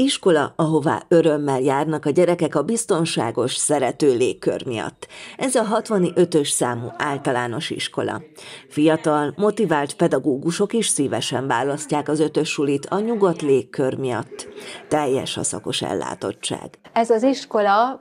Iskola, ahová örömmel járnak a gyerekek a biztonságos, szerető légkör miatt. Ez a 65-ös számú általános iskola. Fiatal, motivált pedagógusok is szívesen választják az ötös sulit a nyugodt légkör miatt. Teljes a szakos ellátottság. Ez az iskola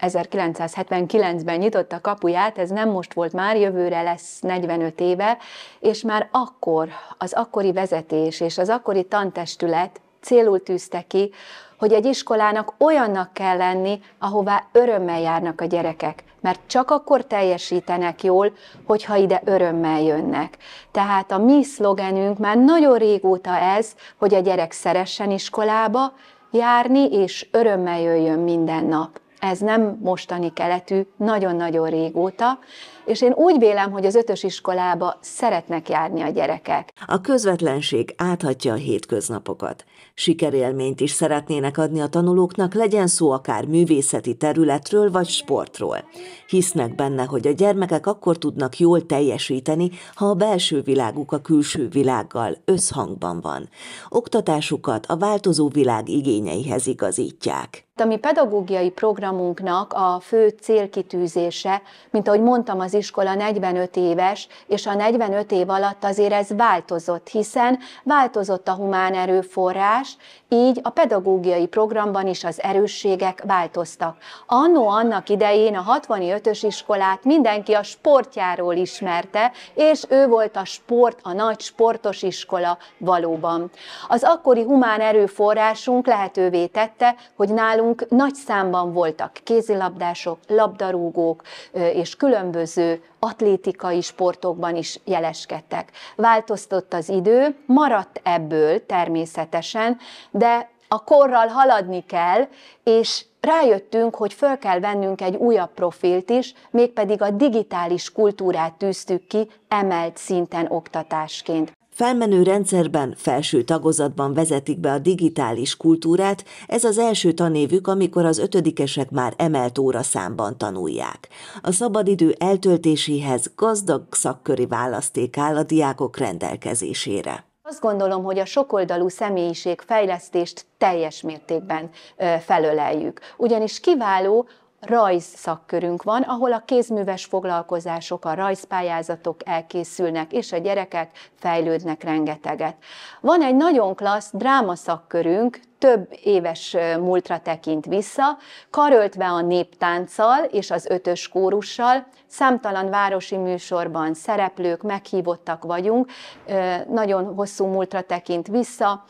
1979-ben nyitotta kapuját, ez nem most volt már, jövőre lesz 45 éve, és már akkor az akkori vezetés és az akkori tantestület célul tűzte ki, hogy egy iskolának olyannak kell lenni, ahová örömmel járnak a gyerekek, mert csak akkor teljesítenek jól, hogyha ide örömmel jönnek. Tehát a mi szlogenünk már nagyon régóta ez, hogy a gyerek szeressen iskolába járni, és örömmel jöjjön minden nap ez nem mostani keletű, nagyon-nagyon régóta, és én úgy vélem, hogy az ötös iskolába szeretnek járni a gyerekek. A közvetlenség áthatja a hétköznapokat. Sikerélményt is szeretnének adni a tanulóknak, legyen szó akár művészeti területről vagy sportról. Hisznek benne, hogy a gyermekek akkor tudnak jól teljesíteni, ha a belső világuk a külső világgal összhangban van. Oktatásukat a változó világ igényeihez igazítják. A mi pedagógiai programunknak a fő célkitűzése, mint ahogy mondtam, az iskola 45 éves, és a 45 év alatt azért ez változott, hiszen változott a humán erőforrás, így a pedagógiai programban is az erősségek változtak. Annó annak idején a 65-ös iskolát mindenki a sportjáról ismerte, és ő volt a sport, a nagy sportos iskola valóban. Az akkori humán erőforrásunk lehetővé tette, hogy nálunk nálunk nagy számban voltak kézilabdások, labdarúgók és különböző atlétikai sportokban is jeleskedtek. Változtott az idő, maradt ebből természetesen, de a korral haladni kell, és rájöttünk, hogy föl kell vennünk egy újabb profilt is, mégpedig a digitális kultúrát tűztük ki emelt szinten oktatásként. Felmenő rendszerben, felső tagozatban vezetik be a digitális kultúrát, ez az első tanévük, amikor az ötödikesek már emelt óraszámban tanulják. A szabadidő eltöltéséhez gazdag szakköri választék áll a diákok rendelkezésére. Azt gondolom, hogy a sokoldalú személyiség fejlesztést teljes mértékben felöleljük. Ugyanis kiváló rajz szakkörünk van, ahol a kézműves foglalkozások, a rajzpályázatok elkészülnek, és a gyerekek fejlődnek rengeteget. Van egy nagyon klassz dráma szakkörünk, több éves múltra tekint vissza, karöltve a néptánccal és az ötös kórussal, számtalan városi műsorban szereplők, meghívottak vagyunk, nagyon hosszú múltra tekint vissza,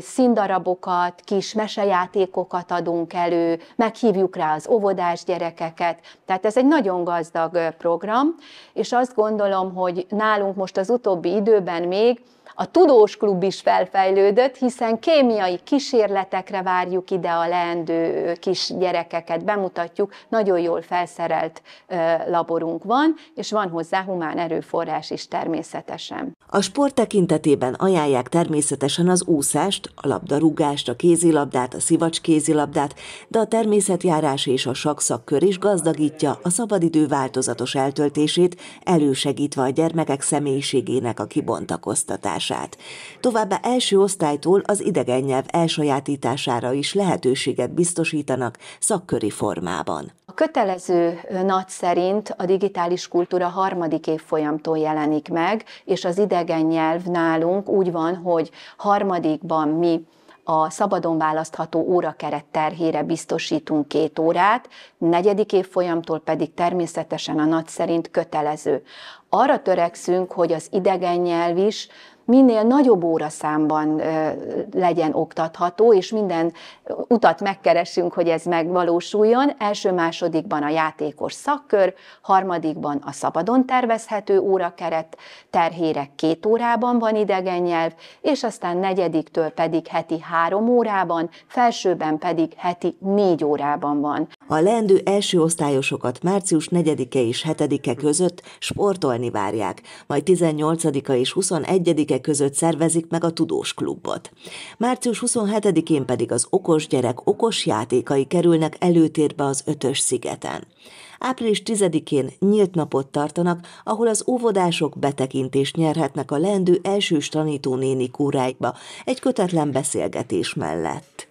színdarabokat, kis mesejátékokat adunk elő, meghívjuk rá az óvodás gyerekeket, tehát ez egy nagyon gazdag program, és azt gondolom, hogy nálunk most az utóbbi időben még a Tudós Klub is felfejlődött, hiszen kémiai kísérletekre várjuk ide a leendő kis gyerekeket, bemutatjuk, nagyon jól felszerelt laborunk van, és van hozzá humán erőforrás is természetesen. A sport tekintetében ajánlják természetesen az úszást, a labdarúgást, a kézilabdát, a szivacs kézilabdát, de a természetjárás és a sakszakkör is gazdagítja a szabadidő változatos eltöltését, elősegítve a gyermekek személyiségének a kibontakoztatását tanulását. Továbbá első osztálytól az idegen nyelv elsajátítására is lehetőséget biztosítanak szakköri formában. A kötelező nagy szerint a digitális kultúra harmadik évfolyamtól jelenik meg, és az idegen nyelv nálunk úgy van, hogy harmadikban mi a szabadon választható órakeret terhére biztosítunk két órát, negyedik évfolyamtól pedig természetesen a nagy szerint kötelező. Arra törekszünk, hogy az idegen nyelv is minél nagyobb óraszámban legyen oktatható, és minden utat megkeresünk, hogy ez megvalósuljon. Első-másodikban a játékos szakkör, harmadikban a szabadon tervezhető órakeret, terhére két órában van idegen nyelv, és aztán negyediktől pedig heti három órában, felsőben pedig heti négy órában van a leendő első osztályosokat március 4-e és 7-e között sportolni várják, majd 18-a és 21-e között szervezik meg a tudós klubot. Március 27-én pedig az okos gyerek okos játékai kerülnek előtérbe az Ötös szigeten. Április 10-én nyílt napot tartanak, ahol az óvodások betekintést nyerhetnek a leendő tanító tanítónéni kúrájba egy kötetlen beszélgetés mellett.